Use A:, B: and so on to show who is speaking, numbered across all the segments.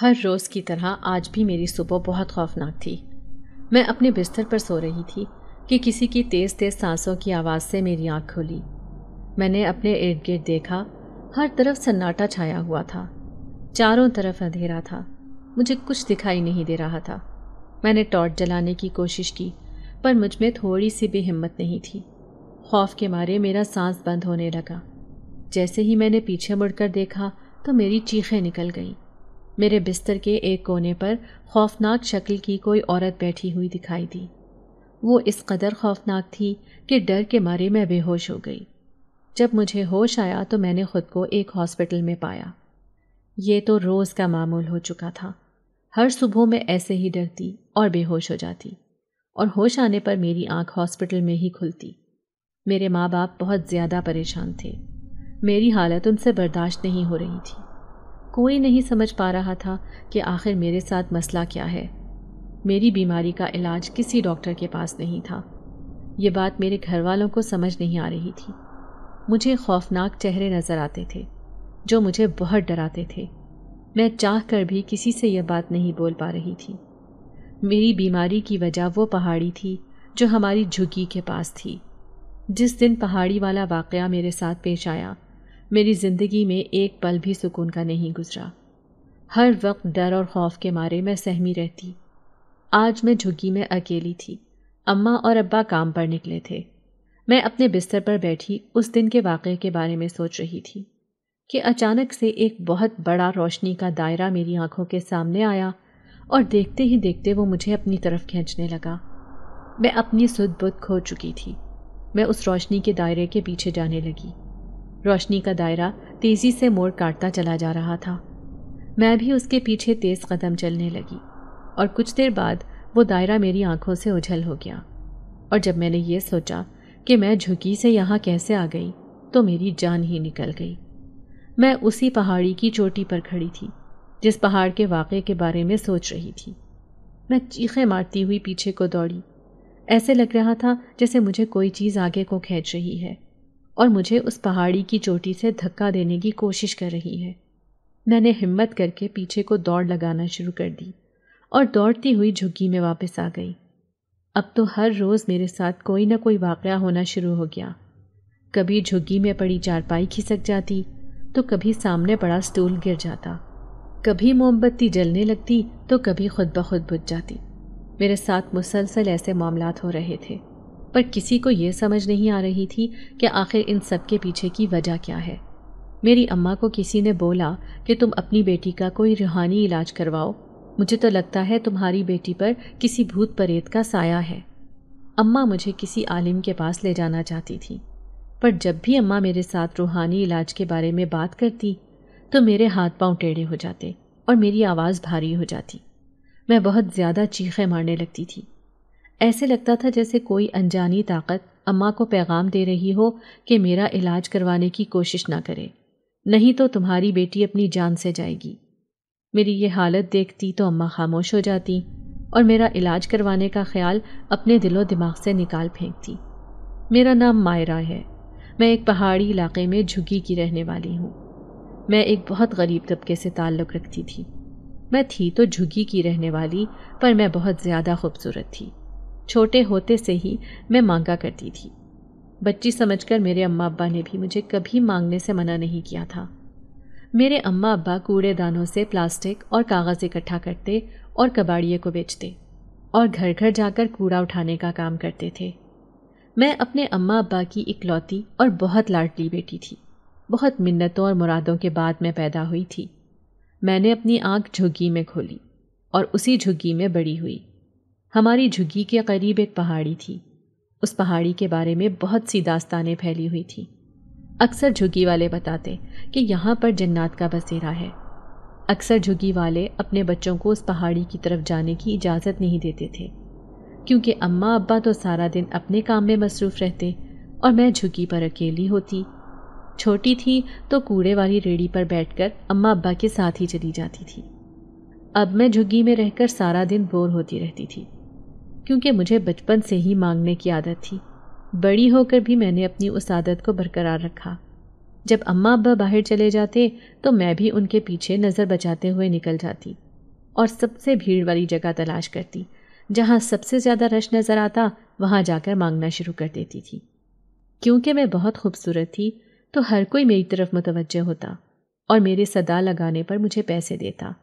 A: हर रोज़ की तरह आज भी मेरी सुबह बहुत खौफनाक थी मैं अपने बिस्तर पर सो रही थी कि किसी की तेज़ तेज़ सांसों की आवाज़ से मेरी आँख खुली मैंने अपने इर्द गिर्द देखा हर तरफ सन्नाटा छाया हुआ था चारों तरफ अंधेरा था मुझे कुछ दिखाई नहीं दे रहा था मैंने टॉर्च जलाने की कोशिश की पर मुझ में थोड़ी सी भी हिम्मत नहीं थी खौफ के मारे मेरा सांस बंद होने लगा जैसे ही मैंने पीछे मुड़कर देखा तो मेरी चीखें निकल गईं मेरे बिस्तर के एक कोने पर खौफनाक शक्ल की कोई औरत बैठी हुई दिखाई दी वो इस कदर खौफनाक थी कि डर के मारे मैं बेहोश हो गई जब मुझे होश आया तो मैंने खुद को एक हॉस्पिटल में पाया ये तो रोज़ का मामूल हो चुका था हर सुबह मैं ऐसे ही डरती और बेहोश हो जाती और होश आने पर मेरी आंख हॉस्पिटल में ही खुलती मेरे माँ बाप बहुत ज़्यादा परेशान थे मेरी हालत उनसे बर्दाश्त नहीं हो रही थी कोई नहीं समझ पा रहा था कि आखिर मेरे साथ मसला क्या है मेरी बीमारी का इलाज किसी डॉक्टर के पास नहीं था ये बात मेरे घर वालों को समझ नहीं आ रही थी मुझे खौफनाक चेहरे नज़र आते थे जो मुझे बहुत डराते थे मैं चाह कर भी किसी से यह बात नहीं बोल पा रही थी मेरी बीमारी की वजह वो पहाड़ी थी जो हमारी झुग्गी के पास थी जिस दिन पहाड़ी वाला वाक़ मेरे साथ पेश आया मेरी ज़िंदगी में एक पल भी सुकून का नहीं गुजरा हर वक्त डर और खौफ के मारे मैं सहमी रहती आज मैं झुग्गी में अकेली थी अम्मा और अब्बा काम पर निकले थे मैं अपने बिस्तर पर बैठी उस दिन के वाक़े के बारे में सोच रही थी कि अचानक से एक बहुत बड़ा रोशनी का दायरा मेरी आंखों के सामने आया और देखते ही देखते वो मुझे अपनी तरफ खींचने लगा मैं अपनी सुध बुध खो चुकी थी मैं उस रोशनी के दायरे के पीछे जाने लगी रोशनी का दायरा तेज़ी से मोड़ काटता चला जा रहा था मैं भी उसके पीछे तेज़ कदम चलने लगी और कुछ देर बाद वो दायरा मेरी आंखों से उछल हो गया और जब मैंने ये सोचा कि मैं झुकी से यहाँ कैसे आ गई तो मेरी जान ही निकल गई मैं उसी पहाड़ी की चोटी पर खड़ी थी जिस पहाड़ के वाक़े के बारे में सोच रही थी मैं चीखें मारती हुई पीछे को दौड़ी ऐसे लग रहा था जैसे मुझे कोई चीज़ आगे को खींच रही है और मुझे उस पहाड़ी की चोटी से धक्का देने की कोशिश कर रही है मैंने हिम्मत करके पीछे को दौड़ लगाना शुरू कर दी और दौड़ती हुई झुग्गी में वापस आ गई अब तो हर रोज़ मेरे साथ कोई ना कोई वाक़ होना शुरू हो गया कभी झुग्गी में पड़ी चारपाई खिसक जाती तो कभी सामने पड़ा स्टूल गिर जाता कभी मोमबत्ती जलने लगती तो कभी खुद ब खुद बुझ जाती मेरे साथ मुसलसल ऐसे मामला हो रहे थे पर किसी को ये समझ नहीं आ रही थी कि आखिर इन सब के पीछे की वजह क्या है मेरी अम्मा को किसी ने बोला कि तुम अपनी बेटी का कोई रूहानी इलाज करवाओ मुझे तो लगता है तुम्हारी बेटी पर किसी भूत परेत का साया है अम्मा मुझे किसी आलिम के पास ले जाना चाहती थी पर जब भी अम्मा मेरे साथ रूहानी इलाज के बारे में बात करती तो मेरे हाथ पांव टेढ़े हो जाते और मेरी आवाज़ भारी हो जाती मैं बहुत ज़्यादा चीखें मारने लगती थी ऐसे लगता था जैसे कोई अनजानी ताकत अम्मा को पैगाम दे रही हो कि मेरा इलाज करवाने की कोशिश ना करे नहीं तो तुम्हारी बेटी अपनी जान से जाएगी मेरी ये हालत देखती तो अम्मा खामोश हो जाती और मेरा इलाज करवाने का ख्याल अपने दिलो दिमाग से निकाल फेंकती मेरा नाम मायरा है मैं एक पहाड़ी इलाके में झुग्गी की रहने वाली हूँ मैं एक बहुत गरीब तबके से ताल्लुक़ रखती थी मैं थी तो झुग्गी की रहने वाली पर मैं बहुत ज़्यादा खूबसूरत थी छोटे होते से ही मैं मांगा करती थी बच्ची समझकर मेरे अम्मा अब्बा ने भी मुझे कभी मांगने से मना नहीं किया था मेरे अम्मा अब्बा कूड़ेदानों से प्लास्टिक और कागज़ इकट्ठा करते और कबाड़िए को बेचते और घर घर जाकर कूड़ा उठाने का काम करते थे मैं अपने अम्मा अब्बा की इकलौती और बहुत लाडली बेटी थी बहुत मिन्नतों और मुरादों के बाद मैं पैदा हुई थी मैंने अपनी आँख झुग्गी में खोली और उसी झुग्गी में बड़ी हुई हमारी झुग्गी के करीब एक पहाड़ी थी उस पहाड़ी के बारे में बहुत सी दास्तानें फैली हुई थी अक्सर झुग्गी वाले बताते कि यहाँ पर जन्नात का बसेरा है अक्सर झुग्गी वाले अपने बच्चों को उस पहाड़ी की तरफ जाने की इजाज़त नहीं देते थे क्योंकि अम्मा अब्बा तो सारा दिन अपने काम में मसरूफ़ रहते और मैं झुग्गी पर अकेली होती छोटी थी तो कूड़े वाली रेड़ी पर बैठकर अम्मा अब्बा के साथ ही चली जाती थी अब मैं झुग्गी में रहकर सारा दिन बोर होती रहती थी क्योंकि मुझे बचपन से ही मांगने की आदत थी बड़ी होकर भी मैंने अपनी उस आदत को बरकरार रखा जब अम्मा अब्बा बाहर चले जाते तो मैं भी उनके पीछे नज़र बचाते हुए निकल जाती और सबसे भीड़ वाली जगह तलाश करती जहाँ सबसे ज़्यादा रश नज़र आता वहाँ जाकर मांगना शुरू कर देती थी क्योंकि मैं बहुत खूबसूरत थी तो हर कोई मेरी तरफ मुतवजह होता और मेरे सदा लगाने पर मुझे पैसे देता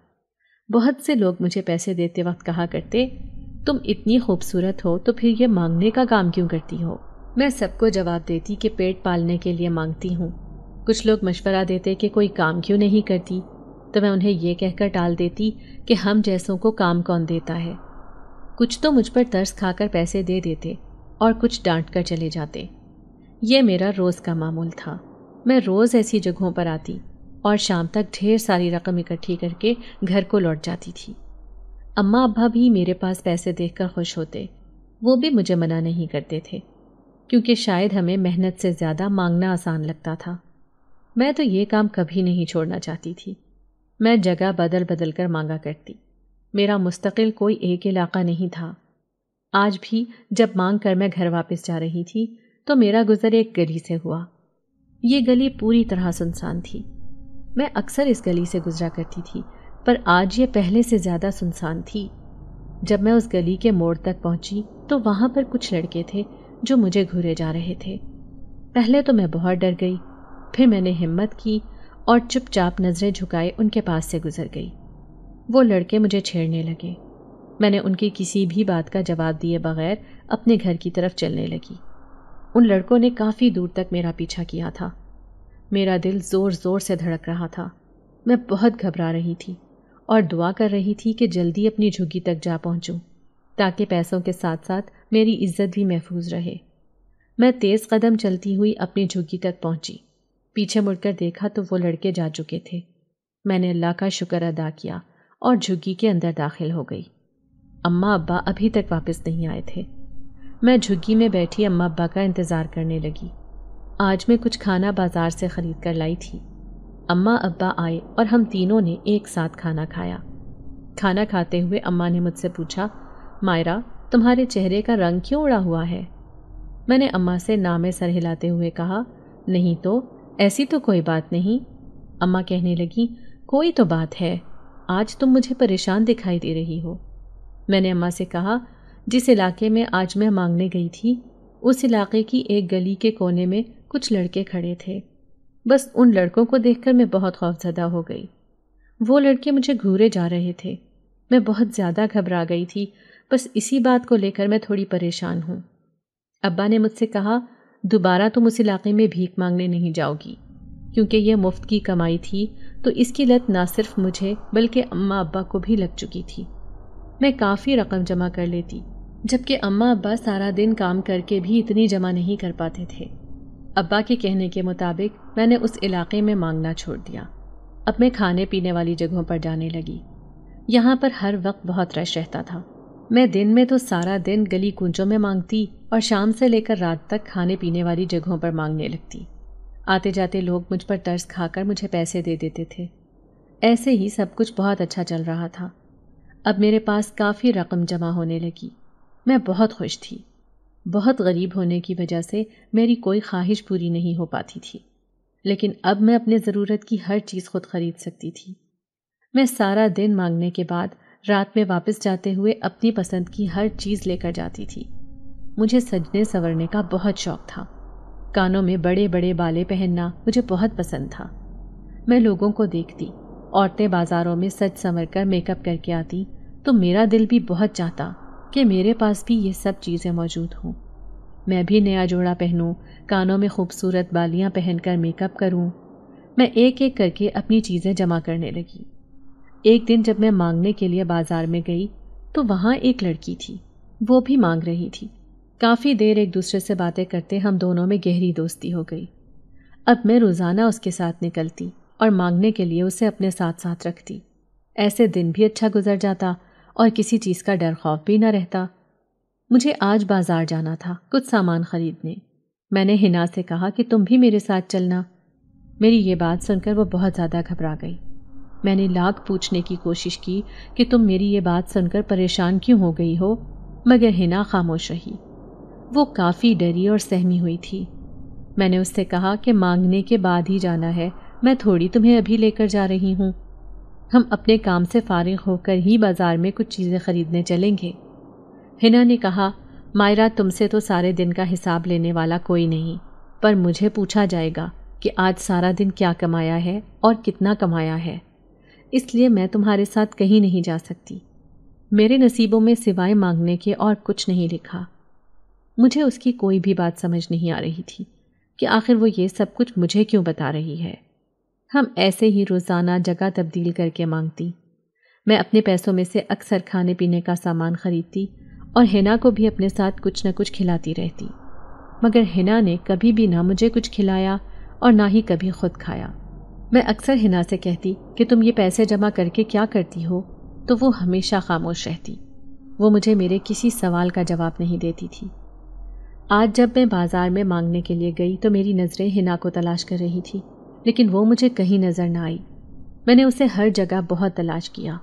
A: बहुत से लोग मुझे पैसे देते वक्त कहा करते तुम इतनी खूबसूरत हो तो फिर ये मांगने का काम क्यों करती हो मैं सबको जवाब देती कि पेट पालने के लिए मांगती हूँ कुछ लोग मशवरा देते कि कोई काम क्यों नहीं करती तो मैं उन्हें यह कहकर टाल देती कि हम जैसों को काम कौन देता है कुछ तो मुझ पर तरस खाकर पैसे दे देते और कुछ डांट कर चले जाते ये मेरा रोज़ का मामूल था मैं रोज़ ऐसी जगहों पर आती और शाम तक ढेर सारी रकम इकट्ठी करके घर को लौट जाती थी अम्मा अब्बा भी मेरे पास पैसे देखकर खुश होते वो भी मुझे मना नहीं करते थे क्योंकि शायद हमें मेहनत से ज़्यादा मांगना आसान लगता था मैं तो ये काम कभी नहीं छोड़ना चाहती थी मैं जगह बदल बदल कर मांगा करती मेरा मुस्तकिल कोई एक इलाका नहीं था आज भी जब मांग कर मैं घर वापस जा रही थी तो मेरा गुज़र एक गली से हुआ ये गली पूरी तरह सुनसान थी मैं अक्सर इस गली से गुजरा करती थी पर आज ये पहले से ज़्यादा सुनसान थी जब मैं उस गली के मोड़ तक पहुंची तो वहाँ पर कुछ लड़के थे जो मुझे घूरे जा रहे थे पहले तो मैं बहुत डर गई फिर मैंने हिम्मत की और चुपचाप नज़रें झुकाए उनके पास से गुजर गई वो लड़के मुझे छेड़ने लगे मैंने उनकी किसी भी बात का जवाब दिए बगैर अपने घर की तरफ चलने लगी उन लड़कों ने काफ़ी दूर तक मेरा पीछा किया था मेरा दिल ज़ोर ज़ोर से धड़क रहा था मैं बहुत घबरा रही थी और दुआ कर रही थी कि जल्दी अपनी झुग्गी तक जा पहुंचूं, ताकि पैसों के साथ साथ मेरी इज्जत भी महफूज रहे मैं तेज़ कदम चलती हुई अपनी झुग्गी तक पहुंची। पीछे मुड़कर देखा तो वो लड़के जा चुके थे मैंने अल्लाह का शुक्र अदा किया और झुग्गी के अंदर दाखिल हो गई अम्मा अब्बा अभी तक वापस नहीं आए थे मैं झुग्गी में बैठी अम्मा अब्बा का इंतज़ार करने लगी आज मैं कुछ खाना बाज़ार से ख़रीद कर लाई थी अम्मा अब्बा आए और हम तीनों ने एक साथ खाना खाया खाना खाते हुए अम्मा ने मुझसे पूछा मायरा तुम्हारे चेहरे का रंग क्यों उड़ा हुआ है मैंने अम्मा से नामे सर हिलाते हुए कहा नहीं तो ऐसी तो कोई बात नहीं अम्मा कहने लगी कोई तो बात है आज तुम मुझे परेशान दिखाई दे रही हो मैंने अम्मा से कहा जिस इलाके में आज मैं मांगने गई थी उस इलाके की एक गली के कोने में कुछ लड़के खड़े थे बस उन लड़कों को देखकर मैं बहुत खौफजदा हो गई वो लड़के मुझे घूरे जा रहे थे मैं बहुत ज़्यादा घबरा गई थी बस इसी बात को लेकर मैं थोड़ी परेशान हूँ अब्बा ने मुझसे कहा दोबारा तुम उस इलाके में भीख मांगने नहीं जाओगी क्योंकि यह मुफ्त की कमाई थी तो इसकी लत ना सिर्फ मुझे बल्कि अम्मा अब्बा को भी लग चुकी थी मैं काफ़ी रकम जमा कर लेती जबकि अम्मा अब्बा सारा दिन काम करके भी इतनी जमा नहीं कर पाते थे अब्बा के कहने के मुताबिक मैंने उस इलाके में मांगना छोड़ दिया अब मैं खाने पीने वाली जगहों पर जाने लगी यहाँ पर हर वक्त बहुत रश रहता था मैं दिन में तो सारा दिन गली कुंजों में मांगती और शाम से लेकर रात तक खाने पीने वाली जगहों पर मांगने लगती आते जाते लोग मुझ पर तर्स खाकर मुझे पैसे दे देते थे ऐसे ही सब कुछ बहुत अच्छा चल रहा था अब मेरे पास काफ़ी रकम जमा होने लगी मैं बहुत खुश थी बहुत गरीब होने की वजह से मेरी कोई ख्वाहिश पूरी नहीं हो पाती थी लेकिन अब मैं अपने ज़रूरत की हर चीज़ खुद खरीद सकती थी मैं सारा दिन मांगने के बाद रात में वापस जाते हुए अपनी पसंद की हर चीज़ लेकर जाती थी मुझे सजने संवरने का बहुत शौक था कानों में बड़े बड़े बाले पहनना मुझे बहुत पसंद था मैं लोगों को देखती औरतें बाज़ारों में सज संवर कर मेकअप करके आती तो मेरा दिल भी बहुत चाहता कि मेरे पास भी ये सब चीज़ें मौजूद हों मैं भी नया जोड़ा पहनूँ कानों में खूबसूरत बालियाँ पहनकर मेकअप करूँ मैं एक एक करके अपनी चीज़ें जमा करने लगी एक दिन जब मैं मांगने के लिए बाज़ार में गई तो वहाँ एक लड़की थी वो भी मांग रही थी काफ़ी देर एक दूसरे से बातें करते हम दोनों में गहरी दोस्ती हो गई अब मैं रोज़ाना उसके साथ निकलती और मांगने के लिए उसे अपने साथ साथ रखती ऐसे दिन भी अच्छा गुजर जाता और किसी चीज़ का डर खौफ भी न रहता मुझे आज बाज़ार जाना था कुछ सामान ख़रीदने मैंने हिना से कहा कि तुम भी मेरे साथ चलना मेरी ये बात सुनकर वो बहुत ज़्यादा घबरा गई मैंने लाख पूछने की कोशिश की कि तुम मेरी ये बात सुनकर परेशान क्यों हो गई हो मगर हिना खामोश रही वो काफ़ी डरी और सहमी हुई थी मैंने उससे कहा कि मांगने के बाद ही जाना है मैं थोड़ी तुम्हें अभी लेकर जा रही हूँ हम अपने काम से फारिग होकर ही बाज़ार में कुछ चीज़ें ख़रीदने चलेंगे हिना ने कहा मायरा तुमसे तो सारे दिन का हिसाब लेने वाला कोई नहीं पर मुझे पूछा जाएगा कि आज सारा दिन क्या कमाया है और कितना कमाया है इसलिए मैं तुम्हारे साथ कहीं नहीं जा सकती मेरे नसीबों में सिवाय मांगने के और कुछ नहीं लिखा मुझे उसकी कोई भी बात समझ नहीं आ रही थी कि आखिर वो ये सब कुछ मुझे क्यों बता रही है हम ऐसे ही रोज़ाना जगह तब्दील करके मांगती मैं अपने पैसों में से अक्सर खाने पीने का सामान खरीदती और हिना को भी अपने साथ कुछ न कुछ खिलाती रहती मगर हिना ने कभी भी ना मुझे कुछ खिलाया और ना ही कभी खुद खाया मैं अक्सर हिना से कहती कि तुम ये पैसे जमा करके क्या करती हो तो वो हमेशा खामोश रहती वो मुझे मेरे किसी सवाल का जवाब नहीं देती थी आज जब मैं बाज़ार में मांगने के लिए गई तो मेरी नज़रें हिना को तलाश कर रही थी लेकिन वो मुझे कहीं नज़र ना आई मैंने उसे हर जगह बहुत तलाश किया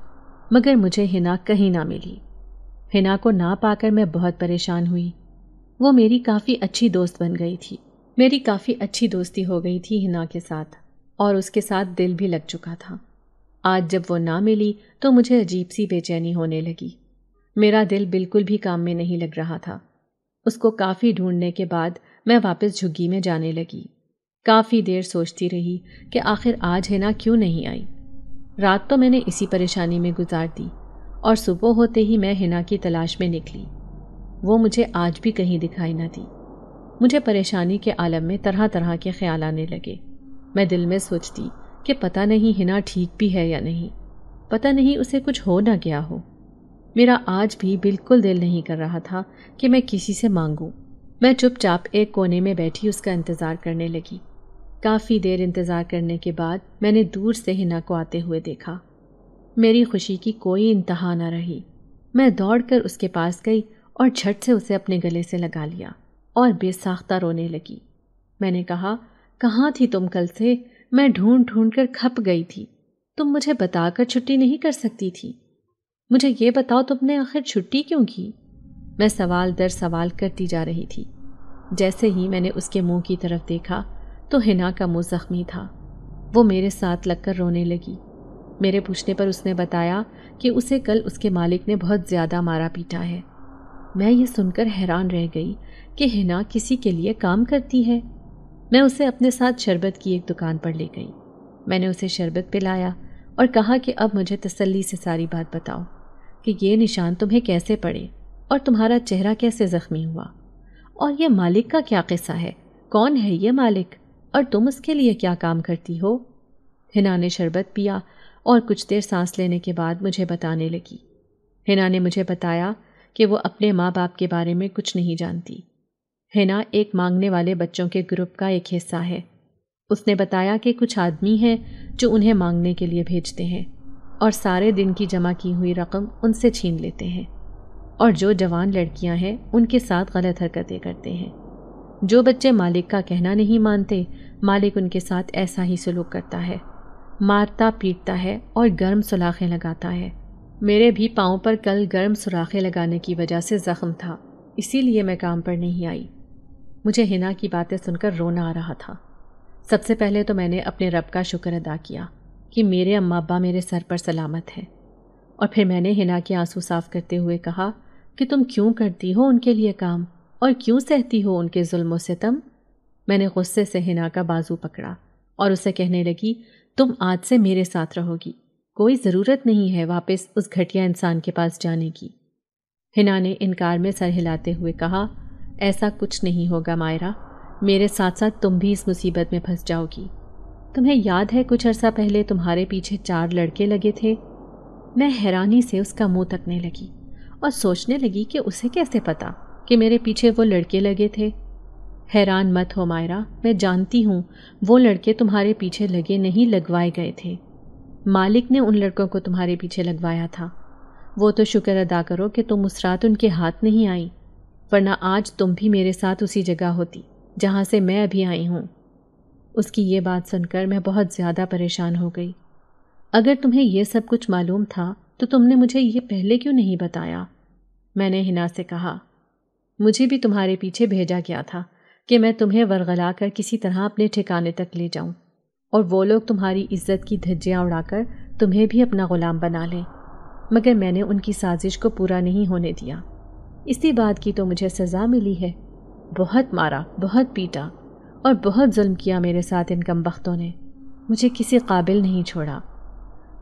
A: मगर मुझे हिना कहीं ना मिली हिना को ना पाकर मैं बहुत परेशान हुई वो मेरी काफ़ी अच्छी दोस्त बन गई थी मेरी काफ़ी अच्छी दोस्ती हो गई थी हिना के साथ और उसके साथ दिल भी लग चुका था आज जब वो ना मिली तो मुझे अजीब सी बेचैनी होने लगी मेरा दिल बिल्कुल भी काम में नहीं लग रहा था उसको काफ़ी ढूंढने के बाद मैं वापस झुग्गी में जाने लगी काफ़ी देर सोचती रही कि आखिर आज है ना क्यों नहीं आई रात तो मैंने इसी परेशानी में गुजार दी और सुबह होते ही मैं हिना की तलाश में निकली वो मुझे आज भी कहीं दिखाई ना दी मुझे परेशानी के आलम में तरह तरह के ख्याल आने लगे मैं दिल में सोचती कि पता नहीं हिना ठीक भी है या नहीं पता नहीं उसे कुछ हो ना गया हो मेरा आज भी बिल्कुल दिल नहीं कर रहा था कि मैं किसी से मांगूँ मैं चुपचाप एक कोने में बैठी उसका इंतज़ार करने लगी काफ़ी देर इंतज़ार करने के बाद मैंने दूर से हिना को आते हुए देखा मेरी खुशी की कोई इंतहा न रही मैं दौड़कर उसके पास गई और झट से उसे अपने गले से लगा लिया और बेसाख्ता रोने लगी मैंने कहा कहाँ थी तुम कल से मैं ढूंढ ढूंढ कर खप गई थी तुम मुझे बताकर छुट्टी नहीं कर सकती थी मुझे ये बताओ तुमने आखिर छुट्टी क्यों की मैं सवाल दर सवाल करती जा रही थी जैसे ही मैंने उसके मुंह की तरफ देखा तो हिना का मुंह जख्मी था वो मेरे साथ लगकर रोने लगी मेरे पूछने पर उसने बताया कि उसे कल उसके मालिक ने बहुत ज़्यादा मारा पीटा है मैं ये सुनकर हैरान रह गई कि हिना किसी के लिए काम करती है मैं उसे अपने साथ शरबत की एक दुकान पर ले गई मैंने उसे शरबत पिलाया और कहा कि अब मुझे तसल्ली से सारी बात बताओ कि ये निशान तुम्हें कैसे पड़े और तुम्हारा चेहरा कैसे ज़ख्मी हुआ और ये मालिक का क्या किस्सा है कौन है ये मालिक और तुम उसके लिए क्या काम करती हो हिना ने शरबत पिया और कुछ देर सांस लेने के बाद मुझे बताने लगी हिना ने मुझे बताया कि वो अपने माँ बाप के बारे में कुछ नहीं जानती हिना एक मांगने वाले बच्चों के ग्रुप का एक हिस्सा है उसने बताया कि कुछ आदमी हैं जो उन्हें मांगने के लिए भेजते हैं और सारे दिन की जमा की हुई रकम उनसे छीन लेते हैं और जो जवान लड़कियां हैं उनके साथ गलत हरकतें करते हैं जो बच्चे मालिक का कहना नहीं मानते मालिक उनके साथ ऐसा ही सलूक करता है मारता पीटता है और गर्म सलाखें लगाता है मेरे भी पाँव पर कल गर्म सुराखें लगाने की वजह से ज़ख्म था इसीलिए मैं काम पर नहीं आई मुझे हिना की बातें सुनकर रोना आ रहा था सबसे पहले तो मैंने अपने रब का शुक्र अदा किया कि मेरे अम्मा अब्बा मेरे सर पर सलामत हैं और फिर मैंने हिना के आंसू साफ करते हुए कहा कि तुम क्यों करती हो उनके लिए काम और क्यों सहती हो उनके जुल्म सितम मैंने गुस्से से हिना का बाजू पकड़ा और उसे कहने लगी तुम आज से मेरे साथ रहोगी कोई ज़रूरत नहीं है वापस उस घटिया इंसान के पास जाने की हिना ने इनकार में सर हिलाते हुए कहा ऐसा कुछ नहीं होगा मायरा मेरे साथ साथ तुम भी इस मुसीबत में फंस जाओगी तुम्हें याद है कुछ अरसा पहले तुम्हारे पीछे चार लड़के लगे थे मैं हैरानी से उसका मुंह तकने लगी और सोचने लगी कि उसे कैसे पता कि मेरे पीछे वो लड़के लगे थे हैरान मत हो मायरा मैं जानती हूँ वो लड़के तुम्हारे पीछे लगे नहीं लगवाए गए थे मालिक ने उन लड़कों को तुम्हारे पीछे लगवाया था वो तो शुक्र अदा करो कि तुम उस रात उनके हाथ नहीं आई वरना आज तुम भी मेरे साथ उसी जगह होती जहाँ से मैं अभी आई हूँ उसकी ये बात सुनकर मैं बहुत ज़्यादा परेशान हो गई अगर तुम्हें यह सब कुछ मालूम था तो तुमने मुझे ये पहले क्यों नहीं बताया मैंने हिना से कहा मुझे भी तुम्हारे पीछे भेजा गया था कि मैं तुम्हें वरगला कर किसी तरह अपने ठिकाने तक ले जाऊं और वो लोग तुम्हारी इज्जत की धज्जियाँ उड़ाकर तुम्हें भी अपना ग़ुलाम बना लें मगर मैंने उनकी साजिश को पूरा नहीं होने दिया इसी बात की तो मुझे सज़ा मिली है बहुत मारा बहुत पीटा और बहुत जुल्म किया मेरे साथ इन कम वक्तों ने मुझे किसी काबिल नहीं छोड़ा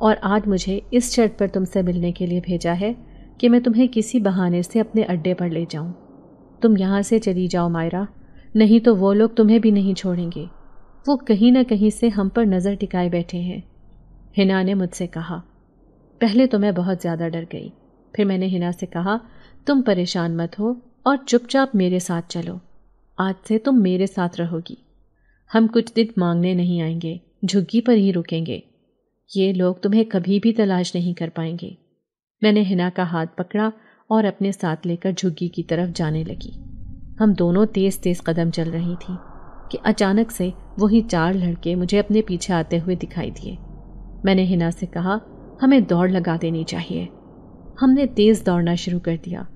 A: और आज मुझे इस शर्त पर तुमसे मिलने के लिए भेजा है कि मैं तुम्हें किसी बहाने से अपने अड्डे पर ले जाऊं। तुम यहाँ से चली जाओ मायरा नहीं तो वो लोग तुम्हें भी नहीं छोड़ेंगे वो कहीं ना कहीं से हम पर नज़र टिकाए बैठे हैं हिना ने मुझसे कहा पहले तो मैं बहुत ज़्यादा डर गई फिर मैंने हिना से कहा तुम परेशान मत हो और चुपचाप मेरे साथ चलो आज से तुम मेरे साथ रहोगी हम कुछ दिन मांगने नहीं आएंगे झुग्गी पर ही रुकेंगे ये लोग तुम्हें कभी भी तलाश नहीं कर पाएंगे मैंने हिना का हाथ पकड़ा और अपने साथ लेकर झुग्गी की तरफ जाने लगी हम दोनों तेज़ तेज़ कदम चल रही थी कि अचानक से वही चार लड़के मुझे अपने पीछे आते हुए दिखाई दिए मैंने हिना से कहा हमें दौड़ लगा देनी चाहिए हमने तेज़ दौड़ना शुरू कर दिया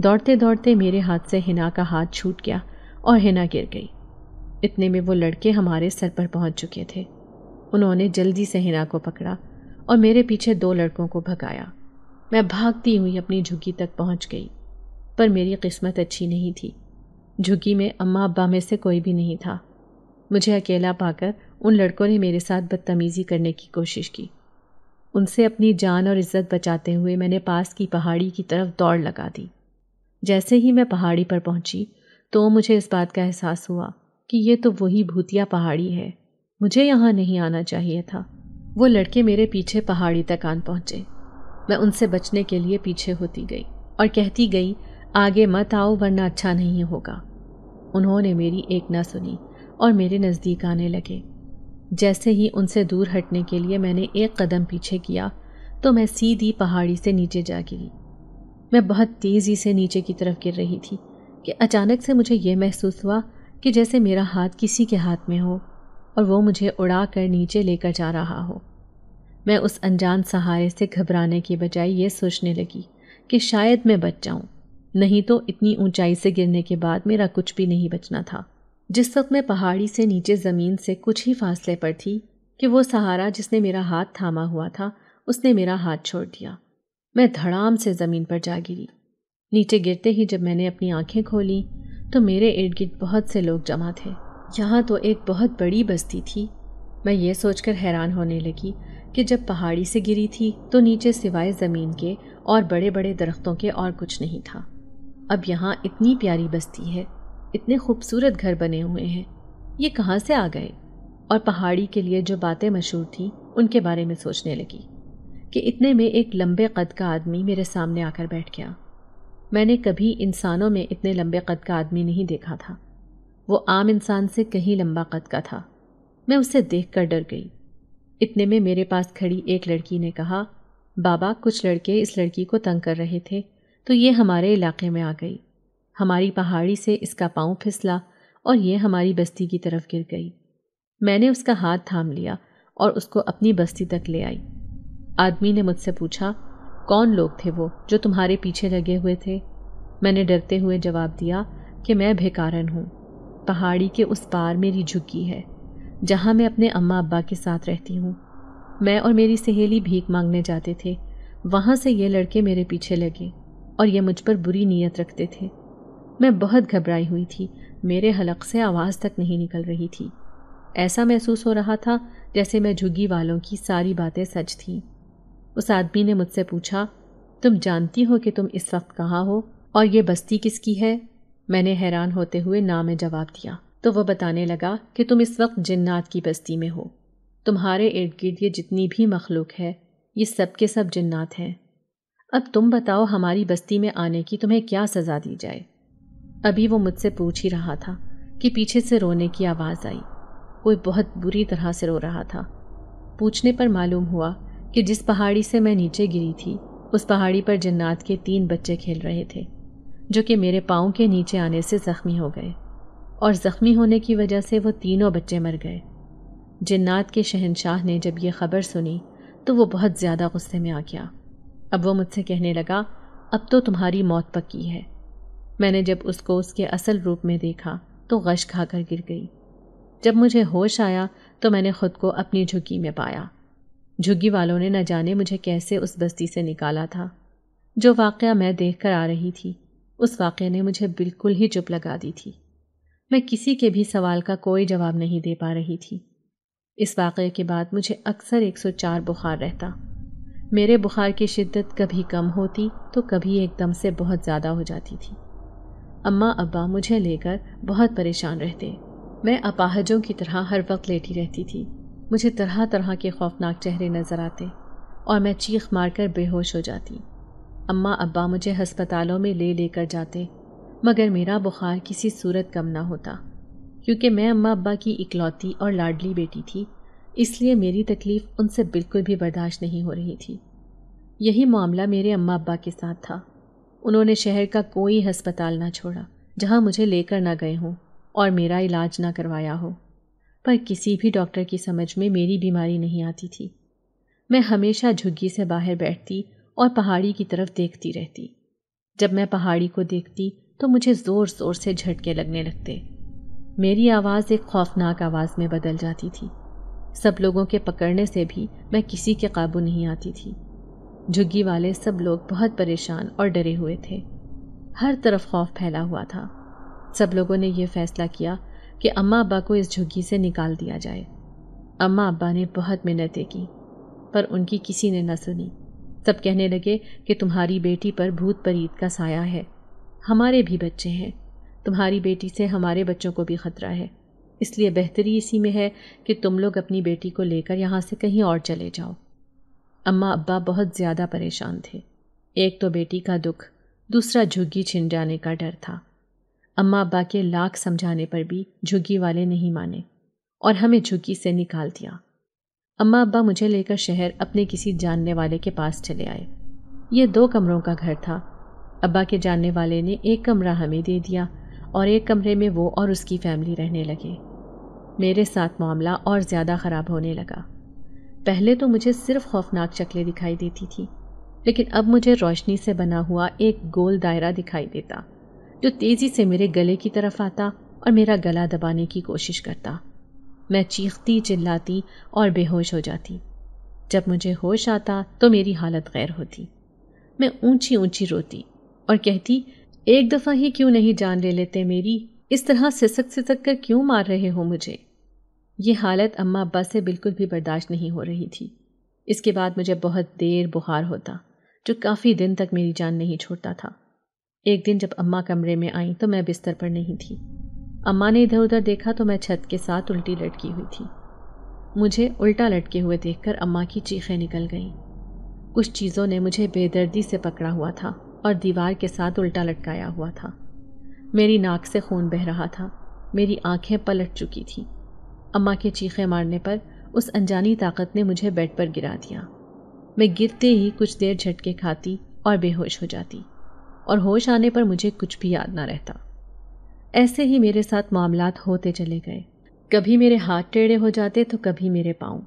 A: दौड़ते दौड़ते मेरे हाथ से हिना का हाथ छूट गया और हिना गिर गई इतने में वो लड़के हमारे सर पर पहुंच चुके थे उन्होंने जल्दी से हिना को पकड़ा और मेरे पीछे दो लड़कों को भगाया मैं भागती हुई अपनी झुग्गी तक पहुंच गई पर मेरी किस्मत अच्छी नहीं थी झुग्गी में अम्मा अब्बा में से कोई भी नहीं था मुझे अकेला पाकर उन लड़कों ने मेरे साथ बदतमीज़ी करने की कोशिश की उनसे अपनी जान और इज्जत बचाते हुए मैंने पास की पहाड़ी की तरफ दौड़ लगा दी जैसे ही मैं पहाड़ी पर पहुंची तो मुझे इस बात का एहसास हुआ कि ये तो वही भूतिया पहाड़ी है मुझे यहाँ नहीं आना चाहिए था वो लड़के मेरे पीछे पहाड़ी तक आन पहुँचे मैं उनसे बचने के लिए पीछे होती गई और कहती गई आगे मत आओ वरना अच्छा नहीं होगा उन्होंने मेरी एक ना सुनी और मेरे नज़दीक आने लगे जैसे ही उनसे दूर हटने के लिए मैंने एक कदम पीछे किया तो मैं सीधी पहाड़ी से नीचे जा गिरी मैं बहुत तेज़ी से नीचे की तरफ गिर रही थी कि अचानक से मुझे ये महसूस हुआ कि जैसे मेरा हाथ किसी के हाथ में हो और वो मुझे उड़ा कर नीचे लेकर जा रहा हो मैं उस अनजान सहारे से घबराने के बजाय ये सोचने लगी कि शायद मैं बच जाऊँ नहीं तो इतनी ऊंचाई से गिरने के बाद मेरा कुछ भी नहीं बचना था जिस वक्त मैं पहाड़ी से नीचे ज़मीन से कुछ ही फासले पर थी कि वो सहारा जिसने मेरा हाथ थामा हुआ था उसने मेरा हाथ छोड़ दिया मैं धड़ाम से ज़मीन पर जा गिरी नीचे गिरते ही जब मैंने अपनी आंखें खोली तो मेरे इर्द गिर्द बहुत से लोग जमा थे यहाँ तो एक बहुत बड़ी बस्ती थी मैं ये सोचकर हैरान होने लगी कि जब पहाड़ी से गिरी थी तो नीचे सिवाय ज़मीन के और बड़े बड़े दरख्तों के और कुछ नहीं था अब यहाँ इतनी प्यारी बस्ती है इतने खूबसूरत घर बने हुए हैं ये कहाँ से आ गए और पहाड़ी के लिए जो बातें मशहूर थीं उनके बारे में सोचने लगी कि इतने में एक लंबे कद का आदमी मेरे सामने आकर बैठ गया मैंने कभी इंसानों में इतने लंबे कद का आदमी नहीं देखा था वो आम इंसान से कहीं लंबा कद का था मैं उसे देख कर डर गई इतने में मेरे पास खड़ी एक लड़की ने कहा बाबा कुछ लड़के इस लड़की को तंग कर रहे थे तो ये हमारे इलाके में आ गई हमारी पहाड़ी से इसका पाँव फिसला और ये हमारी बस्ती की तरफ गिर गई मैंने उसका हाथ थाम लिया और उसको अपनी बस्ती तक ले आई आदमी ने मुझसे पूछा कौन लोग थे वो जो तुम्हारे पीछे लगे हुए थे मैंने डरते हुए जवाब दिया कि मैं भिकारन हूँ पहाड़ी के उस पार मेरी झुग्गी है जहाँ मैं अपने अम्मा अब्बा के साथ रहती हूँ मैं और मेरी सहेली भीख मांगने जाते थे वहाँ से ये लड़के मेरे पीछे लगे और ये मुझ पर बुरी नीयत रखते थे मैं बहुत घबराई हुई थी मेरे हलक से आवाज़ तक नहीं निकल रही थी ऐसा महसूस हो रहा था जैसे मैं झुग्गी वालों की सारी बातें सच थी उस आदमी ने मुझसे पूछा तुम जानती हो कि तुम इस वक्त कहाँ हो और ये बस्ती किसकी है मैंने हैरान होते हुए नाम जवाब दिया तो वह बताने लगा कि तुम इस वक्त जन्नात की बस्ती में हो तुम्हारे इर्द गिर्द ये जितनी भी मखलूक है ये सब के सब जन्नात हैं अब तुम बताओ हमारी बस्ती में आने की तुम्हें क्या सज़ा दी जाए अभी वो मुझसे पूछ ही रहा था कि पीछे से रोने की आवाज़ आई कोई बहुत बुरी तरह से रो रहा था पूछने पर मालूम हुआ कि जिस पहाड़ी से मैं नीचे गिरी थी उस पहाड़ी पर जन्नात के तीन बच्चे खेल रहे थे जो कि मेरे पाँव के नीचे आने से ज़ख्मी हो गए और ज़ख्मी होने की वजह से वो तीनों बच्चे मर गए जिन्नात के शहनशाह ने जब यह ख़बर सुनी तो वो बहुत ज़्यादा गुस्से में आ गया अब वो मुझसे कहने लगा अब तो तुम्हारी मौत पक्की है मैंने जब उसको उसके असल रूप में देखा तो गश खाकर गिर गई जब मुझे होश आया तो मैंने ख़ुद को अपनी झुग्गी में पाया झुग्गी वालों ने न जाने मुझे कैसे उस बस्ती से निकाला था जो वाक़ मैं देख कर आ रही थी उस वाक़े ने मुझे बिल्कुल ही चुप लगा दी थी मैं किसी के भी सवाल का कोई जवाब नहीं दे पा रही थी इस वाक़े के बाद मुझे अक्सर 104 बुखार रहता मेरे बुखार की शिद्दत कभी कम होती तो कभी एकदम से बहुत ज़्यादा हो जाती थी अम्मा अब्बा मुझे लेकर बहुत परेशान रहते मैं अपाहजों की तरह हर वक्त लेटी रहती थी मुझे तरह तरह के खौफनाक चेहरे नज़र आते और मैं चीख मारकर बेहोश हो जाती अम्मा अब्बा मुझे हस्पतालों में ले लेकर जाते मगर मेरा बुखार किसी सूरत कम ना होता क्योंकि मैं अम्मा अब्बा की इकलौती और लाडली बेटी थी इसलिए मेरी तकलीफ़ उनसे बिल्कुल भी बर्दाश्त नहीं हो रही थी यही मामला मेरे अम्मा अब्बा के साथ था उन्होंने शहर का कोई हस्पताल ना छोड़ा जहाँ मुझे लेकर ना गए हों और मेरा इलाज ना करवाया हो पर किसी भी डॉक्टर की समझ में मेरी बीमारी नहीं आती थी मैं हमेशा झुग्गी से बाहर बैठती और पहाड़ी की तरफ देखती रहती जब मैं पहाड़ी को देखती तो मुझे ज़ोर ज़ोर से झटके लगने लगते मेरी आवाज़ एक खौफनाक आवाज़ में बदल जाती थी सब लोगों के पकड़ने से भी मैं किसी के काबू नहीं आती थी झुग्गी वाले सब लोग बहुत परेशान और डरे हुए थे हर तरफ खौफ फैला हुआ था सब लोगों ने यह फैसला किया कि अम्मा अब्बा को इस झुग्गी से निकाल दिया जाए अम्मा अब्बा ने बहुत मिन्नतें की पर उनकी किसी ने न सुनी सब कहने लगे कि तुम्हारी बेटी पर भूत परीत का साया है हमारे भी बच्चे हैं तुम्हारी बेटी से हमारे बच्चों को भी ख़तरा है इसलिए बेहतरी इसी में है कि तुम लोग अपनी बेटी को लेकर यहाँ से कहीं और चले जाओ अम्मा अब्बा बहुत ज़्यादा परेशान थे एक तो बेटी का दुख दूसरा झुग्गी छिन जाने का डर था अम्मा अब्बा के लाख समझाने पर भी झुग्गी वाले नहीं माने और हमें झुग्गी से निकाल दिया अम्मा अब्बा मुझे लेकर शहर अपने किसी जानने वाले के पास चले आए ये दो कमरों का घर था अब्बा के जानने वाले ने एक कमरा हमें दे दिया और एक कमरे में वो और उसकी फ़ैमिली रहने लगे मेरे साथ मामला और ज़्यादा ख़राब होने लगा पहले तो मुझे सिर्फ खौफनाक शक्लें दिखाई देती थी लेकिन अब मुझे रोशनी से बना हुआ एक गोल दायरा दिखाई देता जो तेज़ी से मेरे गले की तरफ आता और मेरा गला दबाने की कोशिश करता मैं चीखती चिल्लाती और बेहोश हो जाती जब मुझे होश आता तो मेरी हालत गैर होती मैं ऊंची ऊंची रोती और कहती एक दफ़ा ही क्यों नहीं जान ले लेते मेरी इस तरह सिसक सिसक कर क्यों मार रहे हो मुझे ये हालत अम्मा अब्बा से बिल्कुल भी बर्दाश्त नहीं हो रही थी इसके बाद मुझे बहुत देर बुखार होता जो काफ़ी दिन तक मेरी जान नहीं छोड़ता था एक दिन जब अम्मा कमरे में आई तो मैं बिस्तर पर नहीं थी अम्मा ने इधर उधर देखा तो मैं छत के साथ उल्टी लटकी हुई थी मुझे उल्टा लटके हुए देखकर अम्मा की चीखें निकल गईं कुछ चीज़ों ने मुझे बेदर्दी से पकड़ा हुआ था और दीवार के साथ उल्टा लटकाया हुआ था मेरी नाक से खून बह रहा था मेरी आंखें पलट चुकी थीं अम्मा के चीखे मारने पर उस अनजानी ताकत ने मुझे बेड पर गिरा दिया मैं गिरते ही कुछ देर झटके खाती और बेहोश हो जाती और होश आने पर मुझे कुछ भी याद ना रहता ऐसे ही मेरे साथ मामलात होते चले गए कभी मेरे हाथ टेढ़े हो जाते तो कभी मेरे पाँव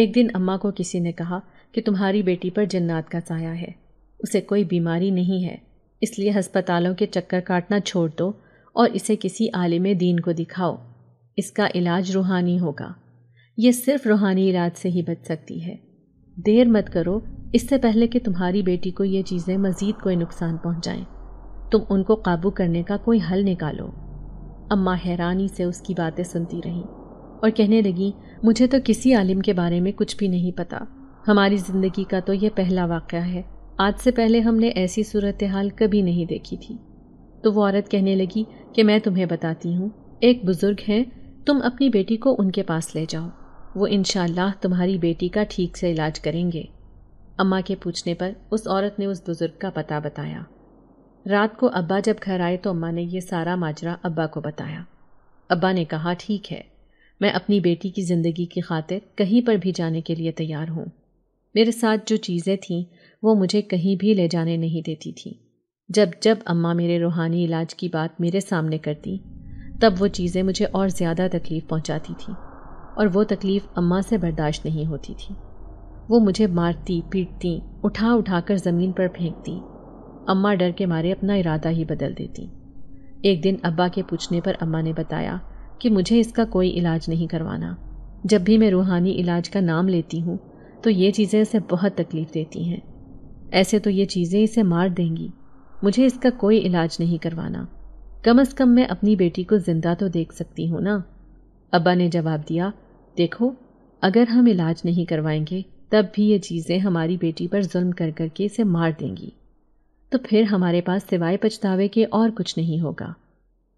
A: एक दिन अम्मा को किसी ने कहा कि तुम्हारी बेटी पर जन्नात का साया है उसे कोई बीमारी नहीं है इसलिए हस्पतालों के चक्कर काटना छोड़ दो और इसे किसी आलिम दीन को दिखाओ इसका इलाज रूहानी होगा यह सिर्फ रूहानी इलाज से ही बच सकती है देर मत करो इससे पहले कि तुम्हारी बेटी को ये चीज़ें मज़ीद कोई नुकसान पहुँचाएँ तुम उनको काबू करने का कोई हल निकालो अम्मा हैरानी से उसकी बातें सुनती रहीं और कहने लगी मुझे तो किसी आलिम के बारे में कुछ भी नहीं पता हमारी ज़िंदगी का तो यह पहला वाक़ है आज से पहले हमने ऐसी सूरत हाल कभी नहीं देखी थी तो वो औरत कहने लगी कि मैं तुम्हें बताती हूँ एक बुज़ुर्ग हैं तुम अपनी बेटी को उनके पास ले जाओ वो इन तुम्हारी बेटी का ठीक से इलाज करेंगे अम्मा के पूछने पर उस औरत ने उस बुज़ुर्ग का पता बताया रात को अब्बा जब घर आए तो अम्मा ने यह सारा माजरा अब्बा को बताया अब्बा ने कहा ठीक है मैं अपनी बेटी की ज़िंदगी की खातिर कहीं पर भी जाने के लिए तैयार हूँ मेरे साथ जो चीज़ें थीं वो मुझे कहीं भी ले जाने नहीं देती थी जब जब अम्मा मेरे रूहानी इलाज की बात मेरे सामने करती तब वो चीज़ें मुझे और ज़्यादा तकलीफ़ पहुंचाती थी और वो तकलीफ़ अम्मा से बर्दाश्त नहीं होती थी वो मुझे मारती पीटती उठा उठा कर ज़मीन पर फेंकती अम्मा डर के मारे अपना इरादा ही बदल देती एक दिन अब्बा के पूछने पर अम्मा ने बताया कि मुझे इसका कोई इलाज नहीं करवाना जब भी मैं रूहानी इलाज का नाम लेती हूँ तो ये चीज़ें उसे बहुत तकलीफ़ देती हैं ऐसे तो ये चीज़ें इसे मार देंगी मुझे इसका कोई इलाज नहीं करवाना कम अज़ कम मैं अपनी बेटी को ज़िंदा तो देख सकती हूँ ना अब्बा ने जवाब दिया देखो अगर हम इलाज नहीं करवाएंगे तब भी ये चीज़ें हमारी बेटी पर जुल्म कर करके इसे मार देंगी तो फिर हमारे पास सिवाय पछतावे के और कुछ नहीं होगा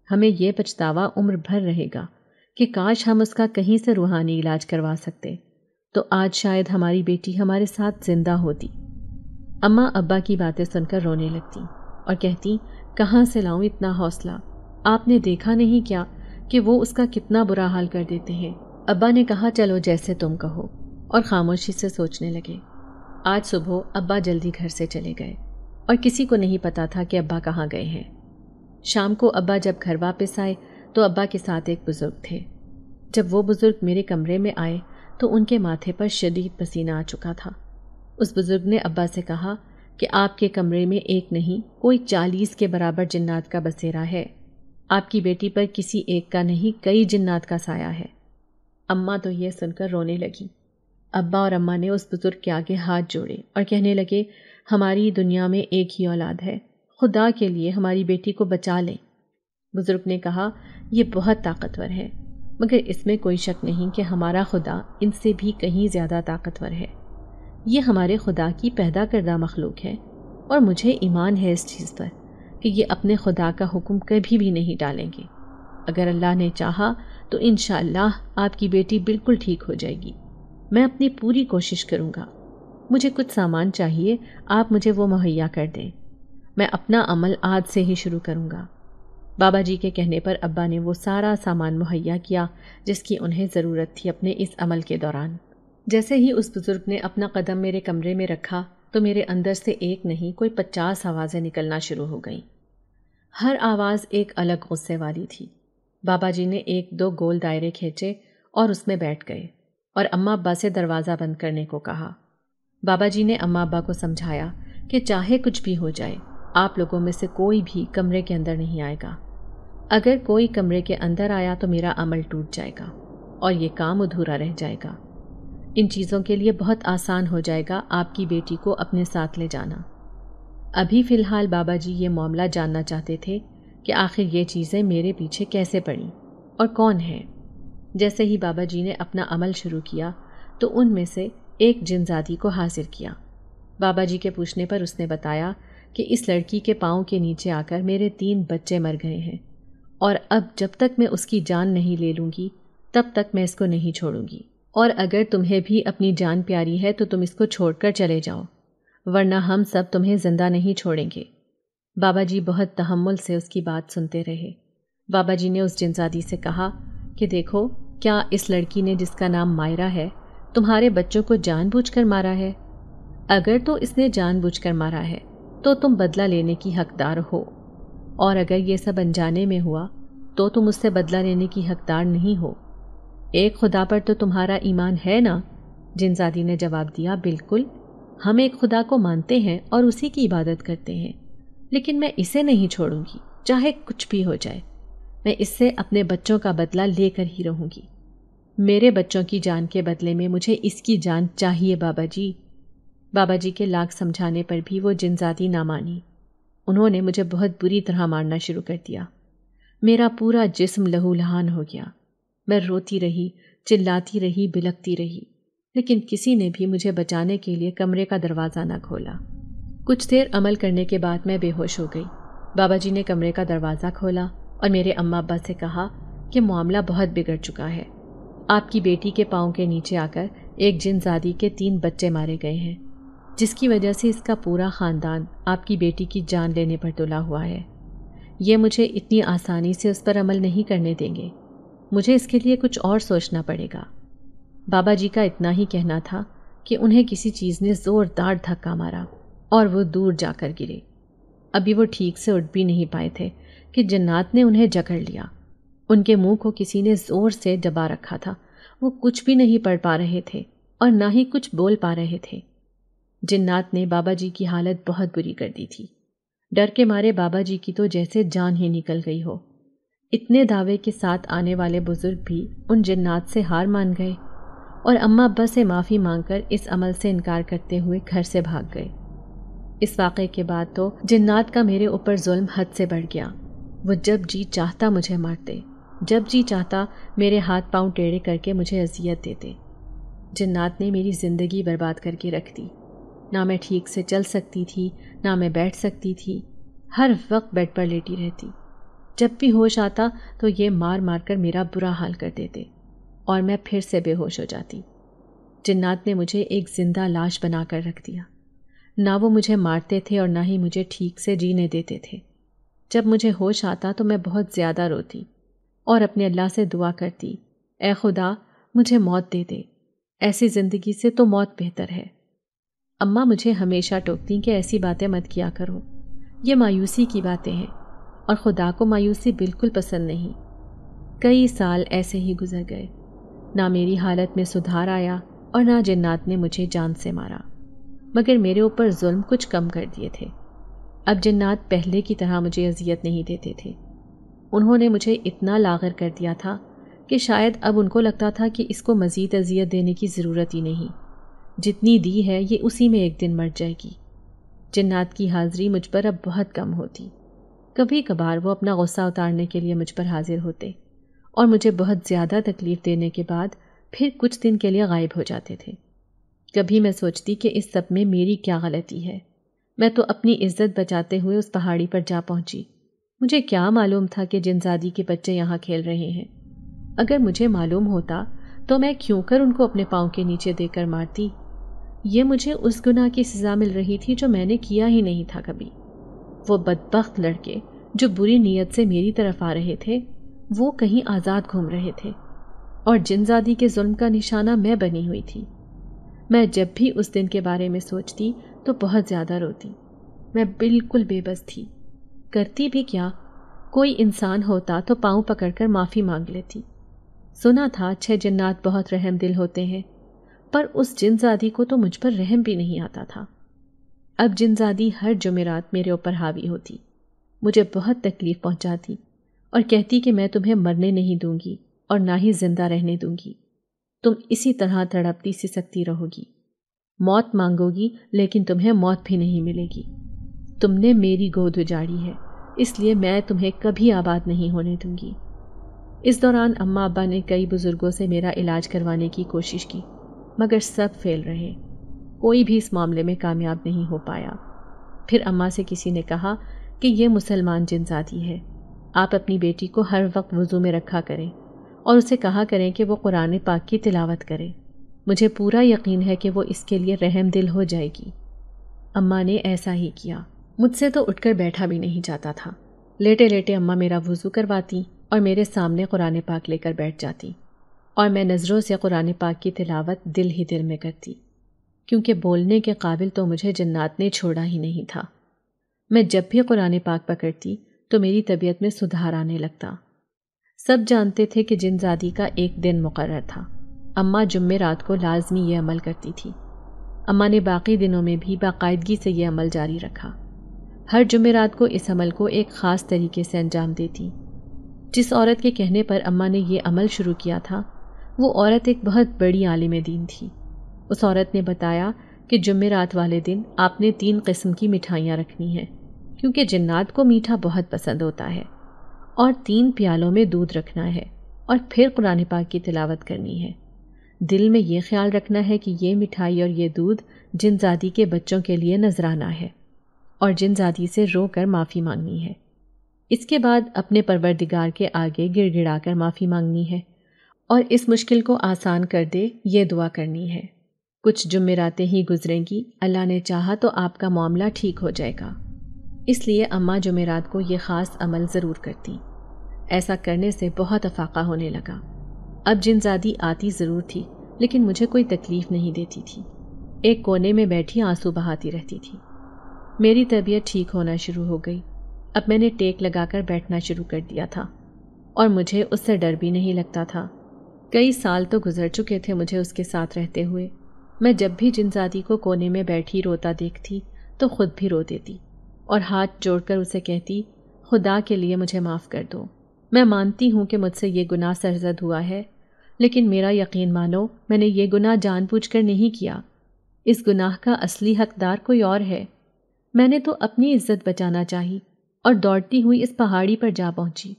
A: हमें यह पछतावा उम्र भर रहेगा कि काश हम उसका कहीं से रूहानी इलाज करवा सकते तो आज शायद हमारी बेटी हमारे साथ ज़िंदा होती अम्मा अब्बा की बातें सुनकर रोने लगती और कहती कहाँ से लाऊं इतना हौसला आपने देखा नहीं क्या कि वो उसका कितना बुरा हाल कर देते हैं अब्बा ने कहा चलो जैसे तुम कहो और ख़ामोशी से सोचने लगे आज सुबह अब्बा जल्दी घर से चले गए और किसी को नहीं पता था कि अब्बा कहाँ गए हैं शाम को अब्बा जब घर वापस आए तो अब्बा के साथ एक बुज़ुर्ग थे जब वो बुज़ुर्ग मेरे कमरे में आए तो उनके माथे पर शदीद पसीना आ चुका था उस बुज़ुर्ग ने अब्बा से कहा कि आपके कमरे में एक नहीं कोई चालीस के बराबर जिन्नात का बसेरा है आपकी बेटी पर किसी एक का नहीं कई जिन्नात का साया है अम्मा तो यह सुनकर रोने लगी अब्बा और अम्मा ने उस बुज़ुर्ग के आगे हाथ जोड़े और कहने लगे हमारी दुनिया में एक ही औलाद है खुदा के लिए हमारी बेटी को बचा लें बुज़ुर्ग ने कहा यह बहुत ताकतवर है मगर इसमें कोई शक नहीं कि हमारा खुदा इनसे भी कहीं ज़्यादा ताकतवर है ये हमारे खुदा की पैदा करदा मखलूक है और मुझे ईमान है इस चीज़ पर कि ये अपने खुदा का हुक्म कभी भी नहीं डालेंगे अगर अल्लाह ने चाहा तो इन आपकी बेटी बिल्कुल ठीक हो जाएगी मैं अपनी पूरी कोशिश करूँगा मुझे कुछ सामान चाहिए आप मुझे वो मुहैया कर दें मैं अपना अमल आज से ही शुरू करूँगा बाबा जी के कहने पर अब्बा ने वो सारा सामान मुहैया किया जिसकी उन्हें ज़रूरत थी अपने इस अमल के दौरान जैसे ही उस बुज़ुर्ग ने अपना कदम मेरे कमरे में रखा तो मेरे अंदर से एक नहीं कोई पचास आवाज़ें निकलना शुरू हो गईं हर आवाज़ एक अलग गुस्से वाली थी बाबा जी ने एक दो गोल दायरे खींचे और उसमें बैठ गए और अम्मा अब्बा से दरवाज़ा बंद करने को कहा बाबा जी ने अम्मा अब्बा को समझाया कि चाहे कुछ भी हो जाए आप लोगों में से कोई भी कमरे के अंदर नहीं आएगा अगर कोई कमरे के अंदर आया तो मेरा अमल टूट जाएगा और ये काम अधूरा रह जाएगा इन चीज़ों के लिए बहुत आसान हो जाएगा आपकी बेटी को अपने साथ ले जाना अभी फ़िलहाल बाबा जी ये मामला जानना चाहते थे कि आखिर ये चीज़ें मेरे पीछे कैसे पड़ी और कौन है जैसे ही बाबा जी ने अपना अमल शुरू किया तो उनमें से एक जिनजादी को हाजिर किया बाबा जी के पूछने पर उसने बताया कि इस लड़की के पाँव के नीचे आकर मेरे तीन बच्चे मर गए हैं और अब जब तक मैं उसकी जान नहीं ले लूँगी तब तक मैं इसको नहीं छोड़ूंगी और अगर तुम्हें भी अपनी जान प्यारी है तो तुम इसको छोड़कर चले जाओ वरना हम सब तुम्हें ज़िंदा नहीं छोड़ेंगे बाबा जी बहुत तहमुल से उसकी बात सुनते रहे बाबा जी ने उस जिनजादी से कहा कि देखो क्या इस लड़की ने जिसका नाम मायरा है तुम्हारे बच्चों को जानबूझकर मारा है अगर तो इसने जानबूझकर मारा है तो तुम बदला लेने की हकदार हो और अगर ये सब अनजाने में हुआ तो तुम उससे बदला लेने की हकदार नहीं हो एक खुदा पर तो तुम्हारा ईमान है ना जिनजादी ने जवाब दिया बिल्कुल हम एक खुदा को मानते हैं और उसी की इबादत करते हैं लेकिन मैं इसे नहीं छोड़ूंगी चाहे कुछ भी हो जाए मैं इससे अपने बच्चों का बदला लेकर ही रहूंगी मेरे बच्चों की जान के बदले में मुझे इसकी जान चाहिए बाबा जी बाबा जी के लाख समझाने पर भी वो जिनजादी ना मानी उन्होंने मुझे बहुत बुरी तरह मारना शुरू कर दिया मेरा पूरा जिस्म लहूलहान हो गया मैं रोती रही चिल्लाती रही बिलकती रही लेकिन किसी ने भी मुझे बचाने के लिए कमरे का दरवाज़ा न खोला कुछ देर अमल करने के बाद मैं बेहोश हो गई बाबा जी ने कमरे का दरवाज़ा खोला और मेरे अम्मा अब्बा से कहा कि मामला बहुत बिगड़ चुका है आपकी बेटी के पाँव के नीचे आकर एक जिनजादी के तीन बच्चे मारे गए हैं जिसकी वजह से इसका पूरा ख़ानदान आपकी बेटी की जान लेने पर तुला हुआ है ये मुझे इतनी आसानी से उस पर अमल नहीं करने देंगे मुझे इसके लिए कुछ और सोचना पड़ेगा बाबा जी का इतना ही कहना था कि उन्हें किसी चीज़ ने ज़ोरदार धक्का मारा और वो दूर जाकर गिरे अभी वो ठीक से उठ भी नहीं पाए थे कि जन्नात ने उन्हें जकड़ लिया उनके मुंह को किसी ने ज़ोर से दबा रखा था वो कुछ भी नहीं पढ़ पा रहे थे और ना ही कुछ बोल पा रहे थे जिन्नात ने बाबा जी की हालत बहुत बुरी कर दी थी डर के मारे बाबा जी की तो जैसे जान ही निकल गई हो इतने दावे के साथ आने वाले बुज़ुर्ग भी उन जन्नात से हार मान गए और अम्मा अब्बा से माफ़ी मांगकर इस अमल से इनकार करते हुए घर से भाग गए इस वाक़े के बाद तो जन्नात का मेरे ऊपर जुल्म हद से बढ़ गया वो जब जी चाहता मुझे मारते जब जी चाहता मेरे हाथ पांव टेढ़े करके मुझे अजियत देते जन्नात ने मेरी ज़िंदगी बर्बाद करके रख दी ना मैं ठीक से चल सकती थी ना मैं बैठ सकती थी हर वक्त बेड पर लेटी रहती जब भी होश आता तो ये मार मार कर मेरा बुरा हाल कर देते और मैं फिर से बेहोश हो जाती जिन्नात ने मुझे एक ज़िंदा लाश बना कर रख दिया ना वो मुझे मारते थे और ना ही मुझे ठीक से जीने देते थे जब मुझे होश आता तो मैं बहुत ज़्यादा रोती और अपने अल्लाह से दुआ करती ए खुदा मुझे मौत दे दे ऐसी ज़िंदगी से तो मौत बेहतर है अम्मा मुझे हमेशा टोकती कि ऐसी बातें मत किया करो ये मायूसी की बातें हैं और ख़ुदा को मायूसी बिल्कुल पसंद नहीं कई साल ऐसे ही गुजर गए ना मेरी हालत में सुधार आया और ना जन्नात ने मुझे जान से मारा मगर मेरे ऊपर जुल्म कुछ कम कर दिए थे अब जन्नात पहले की तरह मुझे अजियत नहीं देते थे उन्होंने मुझे इतना लागर कर दिया था कि शायद अब उनको लगता था कि इसको मज़ीद अजियत देने की ज़रूरत ही नहीं जितनी दी है ये उसी में एक दिन मर जाएगी जन्नात की हाज़िरी मुझ पर अब बहुत कम होती कभी कभार वो अपना गुस्सा उतारने के लिए मुझ पर हाजिर होते और मुझे बहुत ज़्यादा तकलीफ़ देने के बाद फिर कुछ दिन के लिए गायब हो जाते थे कभी मैं सोचती कि इस सब में मेरी क्या गलती है मैं तो अपनी इज्जत बचाते हुए उस पहाड़ी पर जा पहुंची मुझे क्या मालूम था कि जिनजादी के बच्चे यहाँ खेल रहे हैं अगर मुझे मालूम होता तो मैं क्यों कर उनको अपने पाँव के नीचे देकर मारती ये मुझे उस गुनाह की सज़ा मिल रही थी जो मैंने किया ही नहीं था कभी वो बदबخت लड़के जो बुरी नीयत से मेरी तरफ आ रहे थे वो कहीं आज़ाद घूम रहे थे और जिनजादी के जुल्म का निशाना मैं बनी हुई थी मैं जब भी उस दिन के बारे में सोचती तो बहुत ज़्यादा रोती मैं बिल्कुल बेबस थी करती भी क्या कोई इंसान होता तो पाँव पकड़कर माफ़ी मांग लेती सुना था छह जन्नात बहुत रहम दिल होते हैं पर उस जिनजादी को तो मुझ पर रहम भी नहीं आता था अब जिनजादी हर जुमेरात मेरे ऊपर हावी होती मुझे बहुत तकलीफ़ पहुंचाती और कहती कि मैं तुम्हें मरने नहीं दूंगी और ना ही ज़िंदा रहने दूंगी तुम इसी तरह तड़पती सी सकती रहोगी मौत मांगोगी लेकिन तुम्हें मौत भी नहीं मिलेगी तुमने मेरी गोद उजाड़ी है इसलिए मैं तुम्हें कभी आबाद नहीं होने दूंगी इस दौरान अम्मा अब्बा ने कई बुज़ुर्गों से मेरा इलाज करवाने की कोशिश की मगर सब फेल रहे कोई भी इस मामले में कामयाब नहीं हो पाया फिर अम्मा से किसी ने कहा कि यह मुसलमान जिनजाती है आप अपनी बेटी को हर वक्त वज़ू में रखा करें और उसे कहा करें कि वो कुरान पाक की तिलावत करे मुझे पूरा यकीन है कि वो इसके लिए रहम दिल हो जाएगी अम्मा ने ऐसा ही किया मुझसे तो उठकर बैठा भी नहीं जाता था लेटे लेटे अम्मा मेरा वज़ू करवाती और मेरे सामने कुरान पाक लेकर बैठ जाती और मैं नज़रों से कुरान पाक की तिलावत दिल ही दिल में करती क्योंकि बोलने के काबिल तो मुझे जन्नात ने छोड़ा ही नहीं था मैं जब भी कुरान पाक पकड़ती तो मेरी तबीयत में सुधार आने लगता सब जानते थे कि जिनजादी का एक दिन मुकर था अम्मा जुम्मे रात को लाजमी यह अमल करती थी अम्मा ने बाकी दिनों में भी बाकायदगी से यह अमल जारी रखा हर रात को इस अमल को एक ख़ास तरीके से अंजाम देती जिस औरत के कहने पर अम्मा ने यह अमल शुरू किया था वो औरत एक बहुत बड़ी आलिम दीन थी उस औरत ने बताया कि जुमेरात वाले दिन आपने तीन किस्म की मिठाइयाँ रखनी हैं क्योंकि जन्नात को मीठा बहुत पसंद होता है और तीन प्यालों में दूध रखना है और फिर कुरान पाक की तिलावत करनी है दिल में ये ख्याल रखना है कि ये मिठाई और ये दूध जिन जिनजादी के बच्चों के लिए नजराना है और जिन जिनजादी से रो कर माफ़ी मांगनी है इसके बाद अपने परवरदिगार के आगे गिड़गिड़ा कर माफ़ी मांगनी है और इस मुश्किल को आसान कर दे ये दुआ करनी है कुछ जुमेरातें ही गुजरेंगी अल्लाह ने चाहा तो आपका मामला ठीक हो जाएगा इसलिए अम्मा जुमेरात को ये ख़ास अमल ज़रूर करती ऐसा करने से बहुत अफाका होने लगा अब जिनजादी आती ज़रूर थी लेकिन मुझे कोई तकलीफ़ नहीं देती थी एक कोने में बैठी आंसू बहाती रहती थी मेरी तबीयत ठीक होना शुरू हो गई अब मैंने टेक लगाकर बैठना शुरू कर दिया था और मुझे उससे डर भी नहीं लगता था कई साल तो गुजर चुके थे मुझे उसके साथ रहते हुए मैं जब भी जिनजादी को कोने में बैठी रोता देखती तो खुद भी रो देती और हाथ जोड़कर उसे कहती खुदा के लिए मुझे माफ़ कर दो मैं मानती हूँ कि मुझसे ये गुनाह सरजद हुआ है लेकिन मेरा यकीन मानो मैंने ये गुनाह जानबूझकर नहीं किया इस गुनाह का असली हकदार कोई और है मैंने तो अपनी इज्जत बचाना चाही और दौड़ती हुई इस पहाड़ी पर जा पहुंची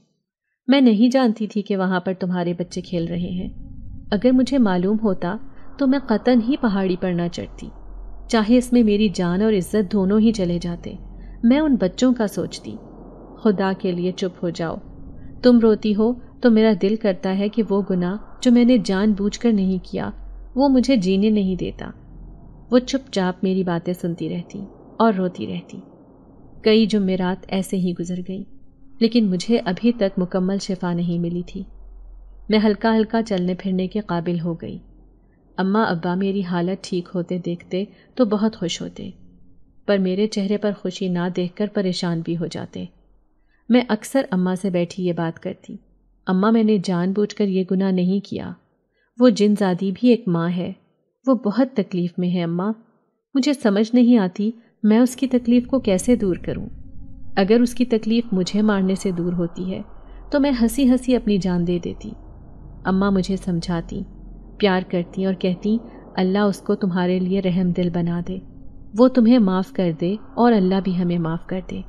A: मैं नहीं जानती थी कि वहाँ पर तुम्हारे बच्चे खेल रहे हैं अगर मुझे मालूम होता तो मैं कतन ही पहाड़ी पर ना चढ़ती चाहे इसमें मेरी जान और इज्जत दोनों ही चले जाते मैं उन बच्चों का सोचती खुदा के लिए चुप हो जाओ तुम रोती हो तो मेरा दिल करता है कि वो गुनाह जो मैंने कर नहीं किया वो मुझे जीने नहीं देता वो चुपचाप मेरी बातें सुनती रहती और रोती रहती कई जुमेरात ऐसे ही गुजर गई लेकिन मुझे अभी तक मुकम्मल शिफा नहीं मिली थी मैं हल्का हल्का चलने फिरने के काबिल हो गई अम्मा अब्बा मेरी हालत ठीक होते देखते तो बहुत खुश होते पर मेरे चेहरे पर खुशी ना देखकर परेशान भी हो जाते मैं अक्सर अम्मा से बैठी ये बात करती अम्मा मैंने जानबूझकर ये गुनाह नहीं किया वो जिनजादी भी एक माँ है वो बहुत तकलीफ़ में है अम्मा मुझे समझ नहीं आती मैं उसकी तकलीफ़ को कैसे दूर करूं। अगर उसकी तकलीफ़ मुझे मारने से दूर होती है तो मैं हंसी हंसी अपनी जान दे देती अम्मा मुझे समझाती प्यार करती और कहती अल्लाह उसको तुम्हारे लिए रहम दिल बना दे वो तुम्हें माफ़ कर दे और अल्लाह भी हमें माफ़ कर दे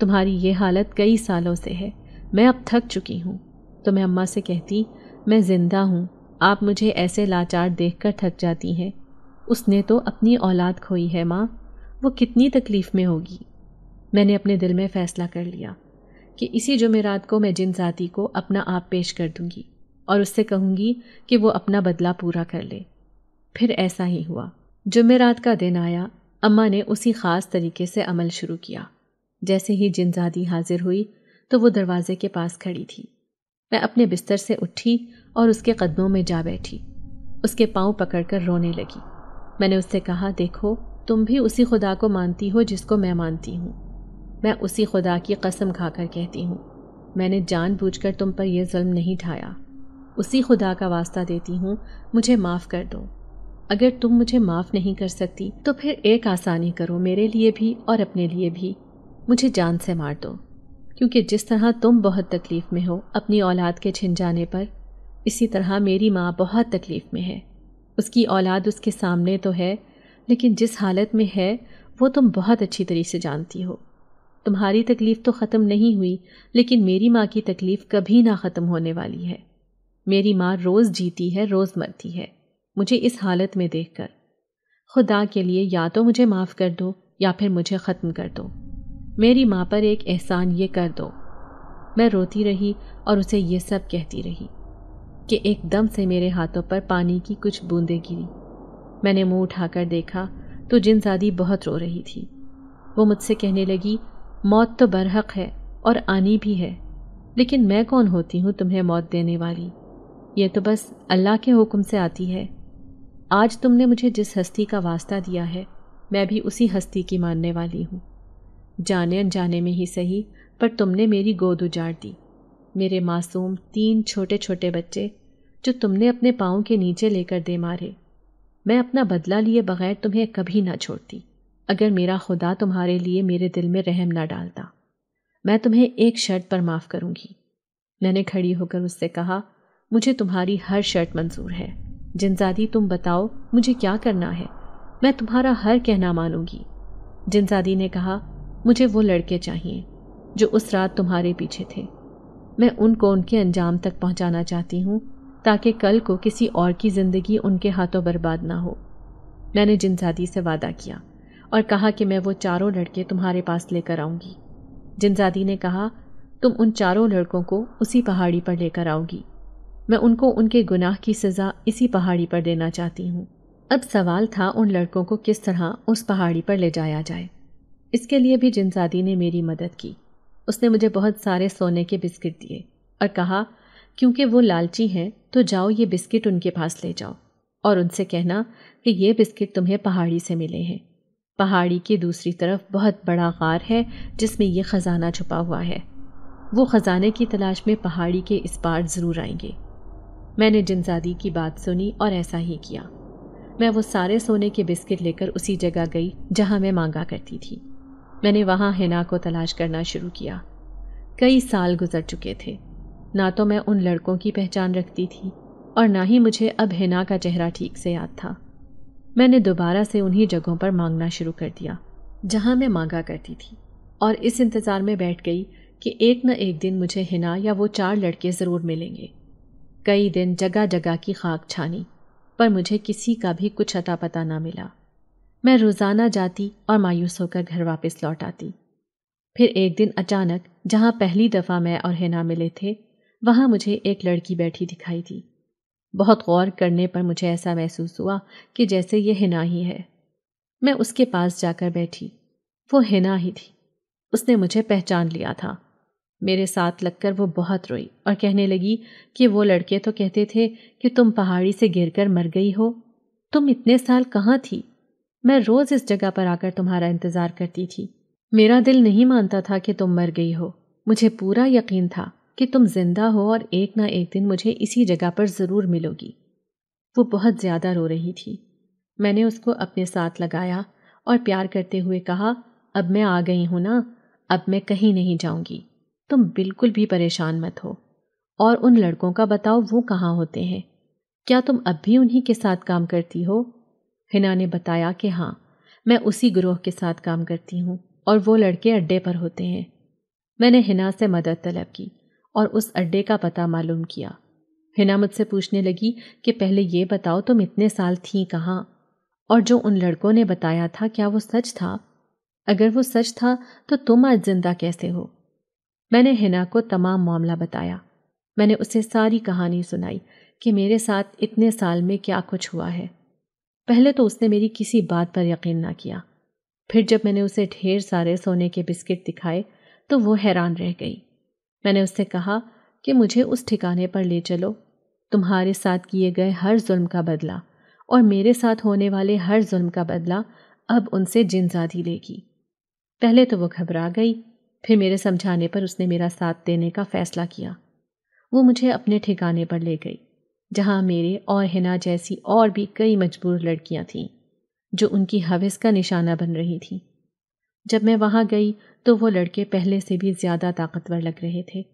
A: तुम्हारी ये हालत कई सालों से है मैं अब थक चुकी हूँ तो मैं अम्मा से कहती मैं ज़िंदा हूँ आप मुझे ऐसे लाचार देखकर थक जाती हैं उसने तो अपनी औलाद खोई है माँ वो कितनी तकलीफ़ में होगी मैंने अपने दिल में फ़ैसला कर लिया कि इसी जुमेरात को मैं जिन जाति को अपना आप पेश कर दूँगी और उससे कहूँगी कि वो अपना बदला पूरा कर ले फिर ऐसा ही हुआ जुमेरात का दिन आया अम्मा ने उसी ख़ास तरीके से अमल शुरू किया जैसे ही जिनजादी हाजिर हुई तो वो दरवाज़े के पास खड़ी थी मैं अपने बिस्तर से उठी और उसके कदमों में जा बैठी उसके पाँव पकड़कर रोने लगी मैंने उससे कहा देखो तुम भी उसी खुदा को मानती हो जिसको मैं मानती हूँ मैं उसी खुदा की कसम खाकर कहती हूँ मैंने जानबूझकर तुम पर यह जुल्म नहीं ठाया उसी खुदा का वास्ता देती हूँ मुझे माफ़ कर दो अगर तुम मुझे माफ़ नहीं कर सकती तो फिर एक आसानी करो मेरे लिए भी और अपने लिए भी मुझे जान से मार दो क्योंकि जिस तरह तुम बहुत तकलीफ़ में हो अपनी औलाद के छिन जाने पर इसी तरह मेरी माँ बहुत तकलीफ़ में है उसकी औलाद उसके सामने तो है लेकिन जिस हालत में है वो तुम बहुत अच्छी तरीके से जानती हो तुम्हारी तकलीफ़ तो ख़त्म नहीं हुई लेकिन मेरी माँ की तकलीफ़ कभी ना ख़त्म होने वाली है मेरी माँ रोज़ जीती है रोज़ मरती है मुझे इस हालत में देखकर खुदा के लिए या तो मुझे माफ़ कर दो या फिर मुझे ख़त्म कर दो मेरी माँ पर एक एहसान ये कर दो मैं रोती रही और उसे ये सब कहती रही कि एकदम से मेरे हाथों पर पानी की कुछ बूंदें गिरी मैंने मुंह उठाकर देखा तो जादी बहुत रो रही थी वो मुझसे कहने लगी मौत तो बरहक है और आनी भी है लेकिन मैं कौन होती हूँ तुम्हें मौत देने वाली ये तो बस अल्लाह के हुक्म से आती है आज तुमने मुझे जिस हस्ती का वास्ता दिया है मैं भी उसी हस्ती की मानने वाली हूँ जाने अनजाने में ही सही पर तुमने मेरी गोद उजाड़ दी मेरे मासूम तीन छोटे छोटे बच्चे जो तुमने अपने पाँव के नीचे लेकर दे मारे मैं अपना बदला लिए बगैर तुम्हें कभी ना छोड़ती अगर मेरा खुदा तुम्हारे लिए मेरे दिल में रहम ना डालता मैं तुम्हें एक शर्त पर माफ़ करूँगी मैंने खड़ी होकर उससे कहा मुझे तुम्हारी हर शर्त मंजूर है जिनजादी तुम बताओ मुझे क्या करना है मैं तुम्हारा हर कहना मानूंगी जिनजादी ने कहा मुझे वो लड़के चाहिए जो उस रात तुम्हारे पीछे थे मैं उनको उनके अंजाम तक पहुंचाना चाहती हूँ ताकि कल को किसी और की ज़िंदगी उनके हाथों बर्बाद ना हो मैंने जिनजादी से वादा किया और कहा कि मैं वो चारों लड़के तुम्हारे पास लेकर आऊंगी जिनजादी ने कहा तुम उन चारों लड़कों को उसी पहाड़ी पर लेकर आओगी मैं उनको उनके गुनाह की सज़ा इसी पहाड़ी पर देना चाहती हूँ अब सवाल था उन लड़कों को किस तरह उस पहाड़ी पर ले जाया जाए इसके लिए भी जिनजादी ने मेरी मदद की उसने मुझे बहुत सारे सोने के बिस्किट दिए और कहा क्योंकि वो लालची हैं तो जाओ ये बिस्किट उनके पास ले जाओ और उनसे कहना कि ये बिस्किट तुम्हें पहाड़ी से मिले हैं पहाड़ी की दूसरी तरफ बहुत बड़ा गार है जिसमें ये ख़ज़ाना छुपा हुआ है वो ख़ज़ाने की तलाश में पहाड़ी के इस पार ज़रूर आएंगे मैंने जिनजादी की बात सुनी और ऐसा ही किया मैं वो सारे सोने के बिस्किट लेकर उसी जगह गई जहाँ मैं मांगा करती थी मैंने वहाँ हिना को तलाश करना शुरू किया कई साल गुजर चुके थे ना तो मैं उन लड़कों की पहचान रखती थी और ना ही मुझे अब हिना का चेहरा ठीक से याद था मैंने दोबारा से उन्हीं जगहों पर मांगना शुरू कर दिया जहाँ मैं मांगा करती थी और इस इंतज़ार में बैठ गई कि एक न एक दिन मुझे हिना या वो चार लड़के ज़रूर मिलेंगे कई दिन जगह जगह की खाक छानी पर मुझे किसी का भी कुछ अता पता ना मिला मैं रोज़ाना जाती और मायूस होकर घर वापस लौट आती फिर एक दिन अचानक जहाँ पहली दफ़ा मैं और हिना मिले थे वहाँ मुझे एक लड़की बैठी दिखाई थी बहुत गौर करने पर मुझे ऐसा महसूस हुआ कि जैसे ये हिना ही है मैं उसके पास जाकर बैठी वो हिना ही थी उसने मुझे पहचान लिया था मेरे साथ लगकर वो बहुत रोई और कहने लगी कि वो लड़के तो कहते थे कि तुम पहाड़ी से गिरकर मर गई हो तुम इतने साल कहाँ थी मैं रोज़ इस जगह पर आकर तुम्हारा इंतज़ार करती थी मेरा दिल नहीं मानता था कि तुम मर गई हो मुझे पूरा यकीन था कि तुम जिंदा हो और एक ना एक दिन मुझे इसी जगह पर ज़रूर मिलोगी वो बहुत ज़्यादा रो रही थी मैंने उसको अपने साथ लगाया और प्यार करते हुए कहा अब मैं आ गई हूँ ना अब मैं कहीं नहीं जाऊंगी तुम बिल्कुल भी परेशान मत हो और उन लड़कों का बताओ वो कहाँ होते हैं क्या तुम अब भी उन्हीं के साथ काम करती हो हिना ने बताया कि हाँ मैं उसी ग्रोह के साथ काम करती हूँ और वो लड़के अड्डे पर होते हैं मैंने हिना से मदद तलब की और उस अड्डे का पता मालूम किया हिना मुझसे पूछने लगी कि पहले ये बताओ तुम इतने साल थी कहाँ और जो उन लड़कों ने बताया था क्या वो सच था अगर वो सच था तो तुम आज जिंदा कैसे हो मैंने हिना को तमाम मामला बताया मैंने उसे सारी कहानी सुनाई कि मेरे साथ इतने साल में क्या कुछ हुआ है पहले तो उसने मेरी किसी बात पर यकीन ना किया फिर जब मैंने उसे ढेर सारे सोने के बिस्किट दिखाए तो वो हैरान रह गई मैंने उससे कहा कि मुझे उस ठिकाने पर ले चलो तुम्हारे साथ किए गए हर जुल्म का बदला और मेरे साथ होने वाले हर जुल्म का बदला अब उनसे जिनजादी लेगी पहले तो वो घबरा गई फिर मेरे समझाने पर उसने मेरा साथ देने का फैसला किया वो मुझे अपने ठिकाने पर ले गई जहाँ मेरे और हिना जैसी और भी कई मजबूर लड़कियाँ थीं जो उनकी हविस का निशाना बन रही थीं जब मैं वहाँ गई तो वो लड़के पहले से भी ज़्यादा ताकतवर लग रहे थे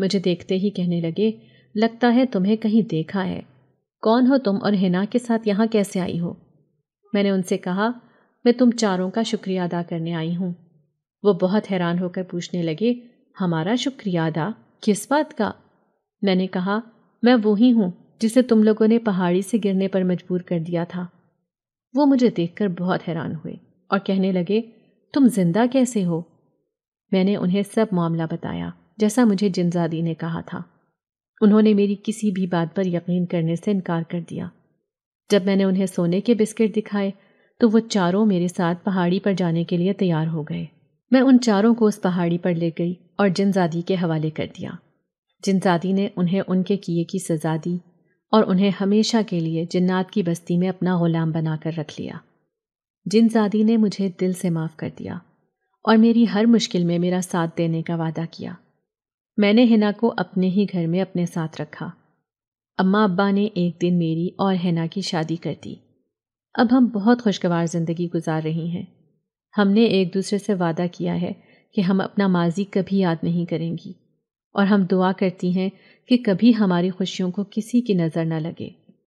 A: मुझे देखते ही कहने लगे लगता है तुम्हें कहीं देखा है कौन हो तुम और हिना के साथ यहाँ कैसे आई हो मैंने उनसे कहा मैं तुम चारों का शुक्रिया अदा करने आई हूँ वो बहुत हैरान होकर पूछने लगे हमारा शुक्रिया अदा किस बात का मैंने कहा मैं वो ही हूँ जिसे तुम लोगों ने पहाड़ी से गिरने पर मजबूर कर दिया था वो मुझे देखकर बहुत हैरान हुए और कहने लगे तुम जिंदा कैसे हो मैंने उन्हें सब मामला बताया जैसा मुझे जिनजादी ने कहा था उन्होंने मेरी किसी भी बात पर यकीन करने से इनकार कर दिया जब मैंने उन्हें सोने के बिस्किट दिखाए तो वो चारों मेरे साथ पहाड़ी पर जाने के लिए तैयार हो गए मैं उन चारों को उस पहाड़ी पर ले गई और जिनजादी के हवाले कर दिया जिनजादी ने उन्हें उनके किए की सज़ा दी और उन्हें हमेशा के लिए जन्नात की बस्ती में अपना ग़ुलाम बनाकर रख लिया जिनजादी ने मुझे दिल से माफ़ कर दिया और मेरी हर मुश्किल में मेरा साथ देने का वादा किया मैंने हिना को अपने ही घर में अपने साथ रखा अम्मा अब्बा ने एक दिन मेरी और हिना की शादी कर दी अब हम बहुत खुशगवार ज़िंदगी गुजार रही हैं हमने एक दूसरे से वादा किया है कि हम अपना माजी कभी याद नहीं करेंगी और हम दुआ करती हैं कि कभी हमारी खुशियों को किसी की नज़र न लगे